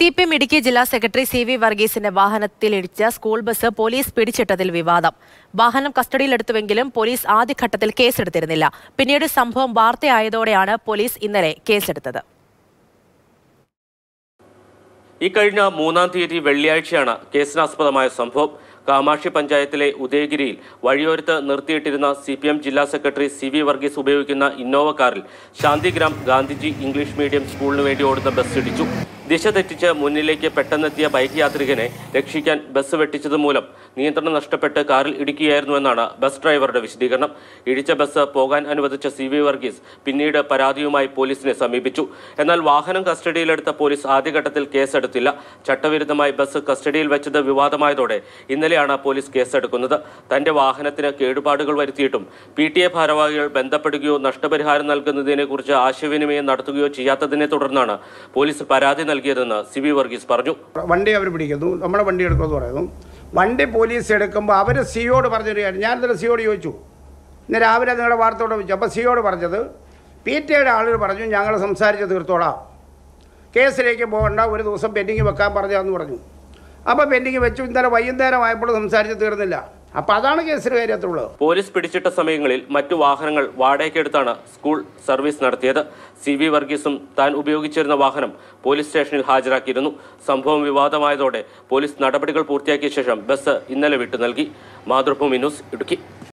C P M Idukki ജില്ലാ secretary C V വർഗീസിന്റെ വാഹനത്തിലിടിച്ച സ്കൂൾ ബസ് പോലീസ് പിടിച്ചിട്ടതിൽ വിവാദം വാഹനം കസ്റ്റഡിയിലെടുത്തുവെങ്കിലും പോലീസ് ആദ്യഘട്ടത്തിൽ കേസെടുത്തിരുന്നില്ല പിന്നീട് സംഭവം വാർത്തയായതോടെയാണ് പോലീസ് ഇന്നലെ കേസെടുത്തത് ഇക്കഴിഞ്ഞ മൂന്നാം തീയതി വെള്ളിയാഴ്ചയാണ് കേസിനാസ്പദമായ സംഭവം കാമാക്ഷി പഞ്ചായത്തിലെ ഉദയഗിരിയിൽ വഴിയോരത്ത് നിർത്തിയിട്ടിരുന്ന സി പി എം ജില്ലാ സെക്രട്ടറി സി വി വർഗീസ് ഉപയോഗിക്കുന്ന ഇന്നോവ കാറിൽ ശാന്തിഗ്രാം ഗാന്ധിജി ഇംഗ്ലീഷ് മീഡിയം സ്കൂളിന് വേണ്ടി ഓടുന്ന ബസ് ഇടിച്ചു ദിശ തെറ്റിച്ച് മുന്നിലേക്ക് പെട്ടെന്നെത്തിയ ബൈക്ക് യാത്രികനെ രക്ഷിക്കാൻ ബസ് വെട്ടിച്ചത് മൂലം നിയന്ത്രണം നഷ്ടപ്പെട്ട് കാറിൽ ഇടിക്കുകയായിരുന്നുവെന്നാണ് ബസ് ഡ്രൈവറുടെ വിശദീകരണം ഇടിച്ച ബസ് പോകാൻ അനുവദിച്ച സി വി വർഗീസ് പിന്നീട് പരാതിയുമായി പോലീസിനെ സമീപിച്ചു എന്നാൽ വാഹനം കസ്റ്റഡിയിലെടുത്ത പോലീസ് ആദ്യഘട്ടത്തിൽ കേസെടുത്തില്ല ചട്ടവിരുദ്ധമായി ബസ് കസ്റ്റഡിയിൽ വെച്ചത് വിവാദമായതോടെ ഇന്നലെയാണ് പോലീസ് കേസെടുക്കുന്നത് തന്റെ വാഹനത്തിന് കേടുപാടുകൾ വരുത്തിയിട്ടും പി ടി എ ഭാരവാഹികൾ ബന്ധപ്പെടുകയോ നഷ്ടപരിഹാരം നൽകുന്നതിനെക്കുറിച്ച് ആശയവിനിമയം നടത്തുകയോ ചെയ്യാത്തതിനെ തുടർന്നാണ് പോലീസ് പരാതി നൽകി നൽകിയതെന്ന് സി വി വർഗീസ് പറഞ്ഞു വണ്ടി അവർ പിടിക്കുന്നു നമ്മുടെ വണ്ടി എടുക്കുമെന്ന് പറയുന്നു വണ്ടി പോലീസ് എടുക്കുമ്പോൾ അവർ സിയോട് പറഞ്ഞു ഞാൻ ഇന്നലെ സിയോട് ചോദിച്ചു ഇന്ന് രാവിലെ നിങ്ങളുടെ വാർത്തയോട് ചോദിച്ചു അപ്പോൾ സിയോട് പറഞ്ഞത് പി ടി ഐയുടെ ആളുകൾ പറഞ്ഞു ഞങ്ങൾ സംസാരിച്ച് തീർത്തോളാം കേസിലേക്ക് പോകണ്ട ഒരു ദിവസം പെൻഡിങ് വെക്കാൻ പറഞ്ഞാന്ന് പറഞ്ഞു അപ്പോൾ പെൻഡിങ് വെച്ചു ഇന്നലെ വൈകുന്നേരം ആയപ്പോൾ സംസാരിച്ച് തീർന്നില്ല അപ്പൊ അതാണ് കേസിന് കാര്യത്തുള്ളത് പോലീസ് പിടിച്ചിട്ട സമയങ്ങളിൽ മറ്റു വാഹനങ്ങൾ വാടകയ്ക്കെടുത്താണ് സ്കൂൾ സർവീസ് നടത്തിയത് സി വി വർഗീസും താൻ ഉപയോഗിച്ചിരുന്ന വാഹനം പോലീസ് സ്റ്റേഷനിൽ ഹാജരാക്കിയിരുന്നു സംഭവം വിവാദമായതോടെ പോലീസ് നടപടികൾ പൂർത്തിയാക്കിയ ശേഷം ബസ് ഇന്നലെ വിട്ടു നൽകി മാതൃഭൂമി ന്യൂസ് ഇടുക്കി